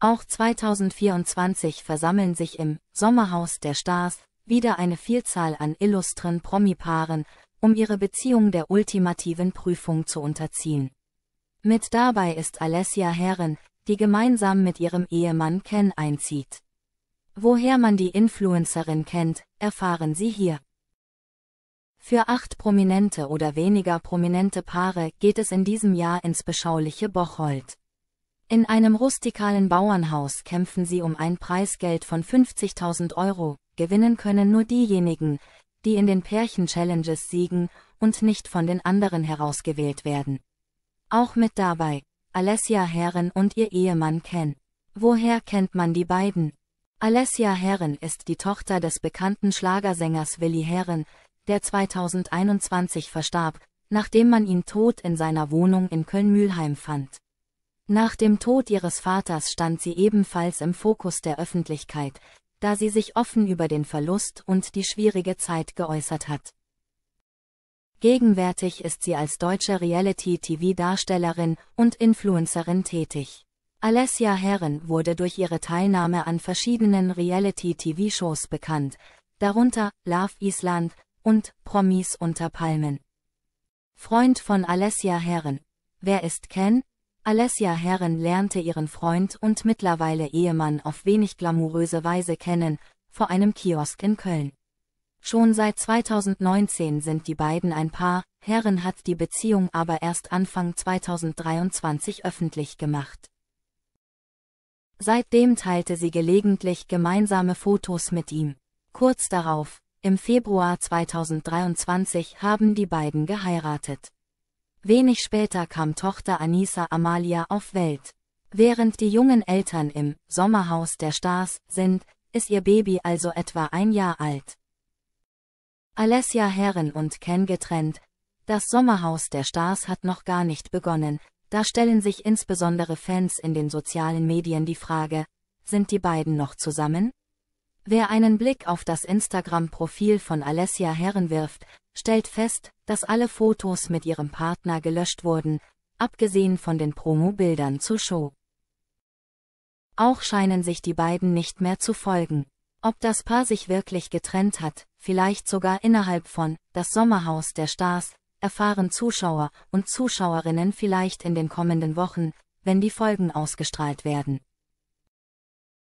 Auch 2024 versammeln sich im Sommerhaus der Stars wieder eine Vielzahl an illustren Promi-Paaren, um ihre Beziehung der ultimativen Prüfung zu unterziehen. Mit dabei ist Alessia Herren, die gemeinsam mit ihrem Ehemann Ken einzieht. Woher man die Influencerin kennt, erfahren Sie hier. Für acht prominente oder weniger prominente Paare geht es in diesem Jahr ins beschauliche Bocholt. In einem rustikalen Bauernhaus kämpfen sie um ein Preisgeld von 50.000 Euro, gewinnen können nur diejenigen, die in den Pärchen-Challenges siegen und nicht von den anderen herausgewählt werden. Auch mit dabei, Alessia Herren und ihr Ehemann Ken. Woher kennt man die beiden? Alessia Herren ist die Tochter des bekannten Schlagersängers Willi Herren, der 2021 verstarb, nachdem man ihn tot in seiner Wohnung in köln mühlheim fand. Nach dem Tod ihres Vaters stand sie ebenfalls im Fokus der Öffentlichkeit, da sie sich offen über den Verlust und die schwierige Zeit geäußert hat. Gegenwärtig ist sie als deutsche Reality-TV-Darstellerin und Influencerin tätig. Alessia Herren wurde durch ihre Teilnahme an verschiedenen Reality-TV-Shows bekannt, darunter Love Island und Promis unter Palmen. Freund von Alessia Herren. Wer ist Ken? Alessia Herren lernte ihren Freund und mittlerweile Ehemann auf wenig glamouröse Weise kennen, vor einem Kiosk in Köln. Schon seit 2019 sind die beiden ein Paar, Herren hat die Beziehung aber erst Anfang 2023 öffentlich gemacht. Seitdem teilte sie gelegentlich gemeinsame Fotos mit ihm. Kurz darauf, im Februar 2023 haben die beiden geheiratet. Wenig später kam Tochter Anissa Amalia auf Welt. Während die jungen Eltern im Sommerhaus der Stars sind, ist ihr Baby also etwa ein Jahr alt. Alessia Herren und Ken getrennt, das Sommerhaus der Stars hat noch gar nicht begonnen, da stellen sich insbesondere Fans in den sozialen Medien die Frage, sind die beiden noch zusammen? Wer einen Blick auf das Instagram-Profil von Alessia Herren wirft, stellt fest, dass alle Fotos mit ihrem Partner gelöscht wurden, abgesehen von den Promo-Bildern zur Show. Auch scheinen sich die beiden nicht mehr zu folgen. Ob das Paar sich wirklich getrennt hat, vielleicht sogar innerhalb von Das Sommerhaus der Stars, erfahren Zuschauer und Zuschauerinnen vielleicht in den kommenden Wochen, wenn die Folgen ausgestrahlt werden.